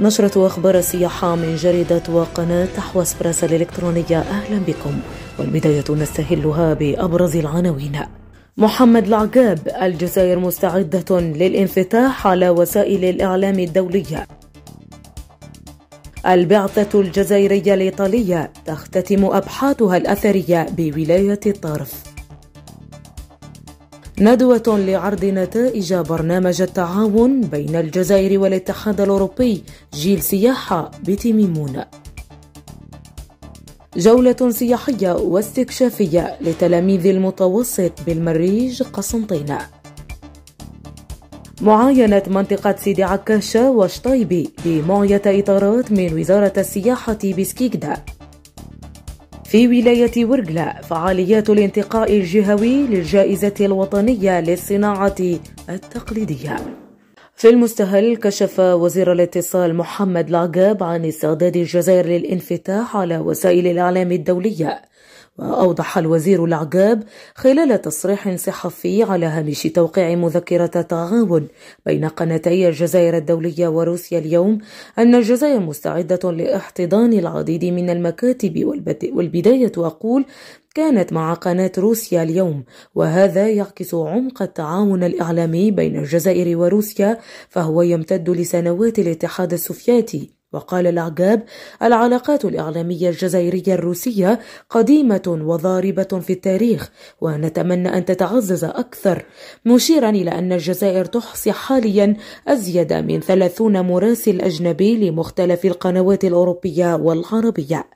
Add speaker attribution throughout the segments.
Speaker 1: نشرة أخبار السياحة من جريدة وقناة تحوس براس الإلكترونية أهلا بكم والبداية نستهلها بأبرز العناوين محمد العقاب الجزائر مستعدة للانفتاح على وسائل الإعلام الدولية البعثة الجزائرية الإيطالية تختتم أبحاثها الأثرية بولاية الطرف ندوة لعرض نتائج برنامج التعاون بين الجزائر والاتحاد الأوروبي جيل سياحة بتميمون جولة سياحية واستكشافية لتلاميذ المتوسط بالمريج قسنطينة معاينة منطقة سيدي عكاشة وشطيبي بمعية إطارات من وزارة السياحة بسكيكدا في ولاية ورقلة فعاليات الانتقاء الجهوي للجائزة الوطنية للصناعة التقليدية في المستهل كشف وزير الاتصال محمد العقاب عن استعداد الجزائر للانفتاح على وسائل الإعلام الدولية وأوضح الوزير العجاب خلال تصريح صحفي على هامش توقيع مذكرة تعاون بين قناتي الجزائر الدولية وروسيا اليوم أن الجزائر مستعدة لاحتضان العديد من المكاتب والبداية أقول كانت مع قناة روسيا اليوم وهذا يعكس عمق التعاون الإعلامي بين الجزائر وروسيا فهو يمتد لسنوات الاتحاد السوفيتي وقال العجاب العلاقات الإعلامية الجزائرية الروسية قديمة وضاربة في التاريخ ونتمنى أن تتعزز أكثر مشيرا إلى أن الجزائر تحصي حاليا أزيد من ثلاثون مراسل أجنبي لمختلف القنوات الأوروبية والعربية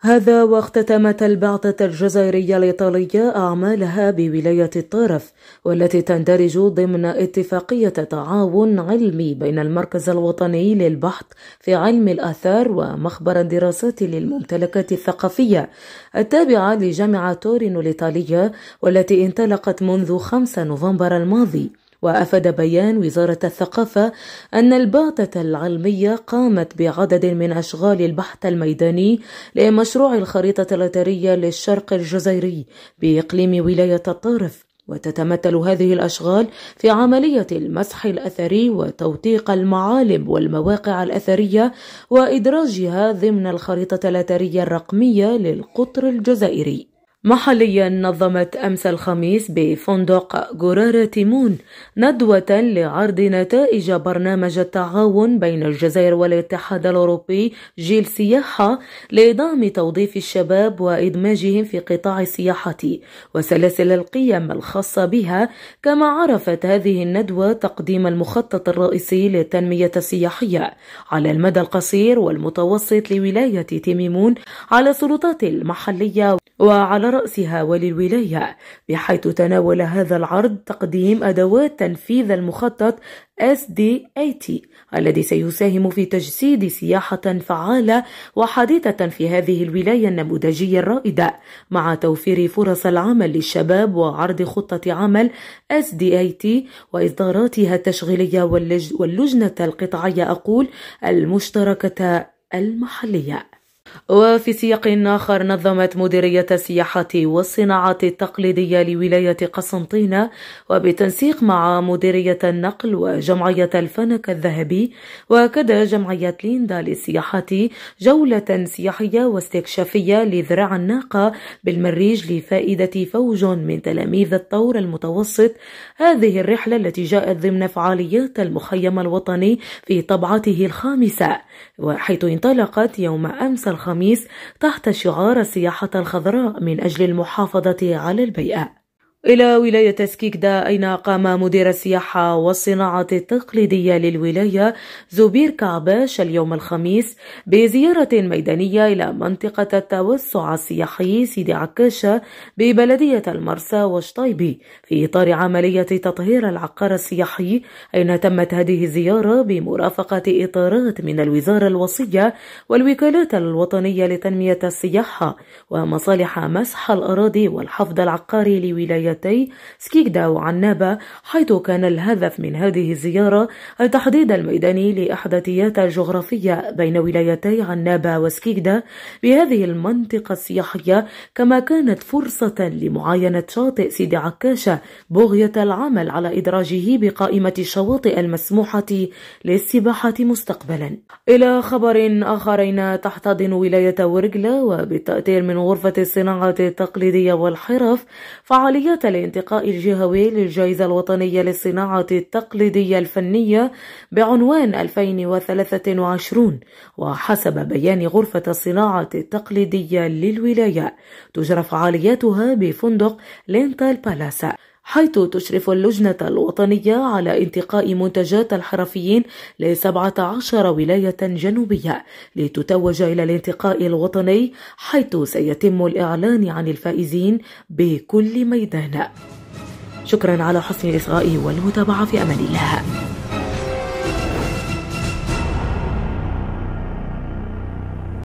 Speaker 1: هذا واختتمت البعثة الجزائرية الإيطالية أعمالها بولاية الطرف والتي تندرج ضمن اتفاقية تعاون علمي بين المركز الوطني للبحث في علم الآثار ومخبر الدراسات للممتلكات الثقافية التابعة لجامعة تورينو الإيطالية والتي انطلقت منذ 5 نوفمبر الماضي وافاد بيان وزاره الثقافه ان البعثه العلميه قامت بعدد من اشغال البحث الميداني لمشروع الخريطه الاثريه للشرق الجزائري باقليم ولايه الطرف وتتمثل هذه الأشغال في عملية المسح الأثري وتوثيق المعالم والمواقع الأثرية وإدراجها ضمن الخريطة الأثرية الرقمية للقطر الجزائري محليا نظمت أمس الخميس بفندق جرارة تيمون ندوة لعرض نتائج برنامج التعاون بين الجزائر والاتحاد الأوروبي جيل سياحة لدعم توظيف الشباب وإدماجهم في قطاع السياحة وسلاسل القيم الخاصة بها كما عرفت هذه الندوة تقديم المخطط الرئيسي للتنمية السياحية على المدى القصير والمتوسط لولاية تيمون على السلطات المحلية وعلى على رأسها وللولاية بحيث تناول هذا العرض تقديم أدوات تنفيذ المخطط SDAT الذي سيساهم في تجسيد سياحة فعالة وحديثة في هذه الولاية النموذجية الرائدة مع توفير فرص العمل للشباب وعرض خطة عمل SDAT وإصداراتها التشغيلية واللجنة القطاعية أقول المشتركة المحلية وفي سياق آخر نظمت مديرية السياحة والصناعة التقليدية لولاية قسنطينة وبتنسيق مع مديرية النقل وجمعية الفنك الذهبي وكذا جمعية ليندا للسياحة جولة سياحية واستكشافية لذراع الناقة بالمريج لفائدة فوج من تلاميذ الطور المتوسط هذه الرحلة التي جاءت ضمن فعاليات المخيم الوطني في طبعته الخامسة وحيث انطلقت يوم أمس الخامسة الخميس تحت شعار السياحة الخضراء من أجل المحافظة على البيئة إلى ولاية سكيكدا أين قام مدير السياحة والصناعة التقليدية للولاية زبير كعباش اليوم الخميس بزيارة ميدانية إلى منطقة التوسع السياحي سيدي عكاشة ببلدية المرسى وشطيبي في إطار عملية تطهير العقار السياحي أين تمت هذه الزيارة بمرافقة إطارات من الوزارة الوصية والوكالات الوطنية لتنمية السياحة ومصالح مسح الأراضي والحفظ العقاري لولاية ولايتي سكيكدا وعنابة حيث كان الهدف من هذه الزيارة التحديد الميداني لأحداثيات جغرافية بين ولايتي عنابة وسكيكدا بهذه المنطقة السياحية كما كانت فرصة لمعاينة شاطئ سيدي عكاشة بغية العمل على إدراجه بقائمة الشواطئ المسموحة للسباحة مستقبلا إلى خبر آخرين تحتضن ولاية ورقلة وبالتأثير من غرفة الصناعة التقليدية والحرف فعاليات إضافة لانتقاء الجهوي للجائزة الوطنية للصناعة التقليدية الفنية بعنوان 2023 وحسب بيان غرفة الصناعة التقليدية للولاية تجرى فعالياتها بفندق لينتال بالاس حيث تشرف اللجنة الوطنية على انتقاء منتجات الحرفيين لسبعة عشر ولاية جنوبية لتتوج إلى الانتقاء الوطني حيث سيتم الإعلان عن الفائزين بكل ميدان شكرا على حسن الإصغاء والمتابعة في أمان الله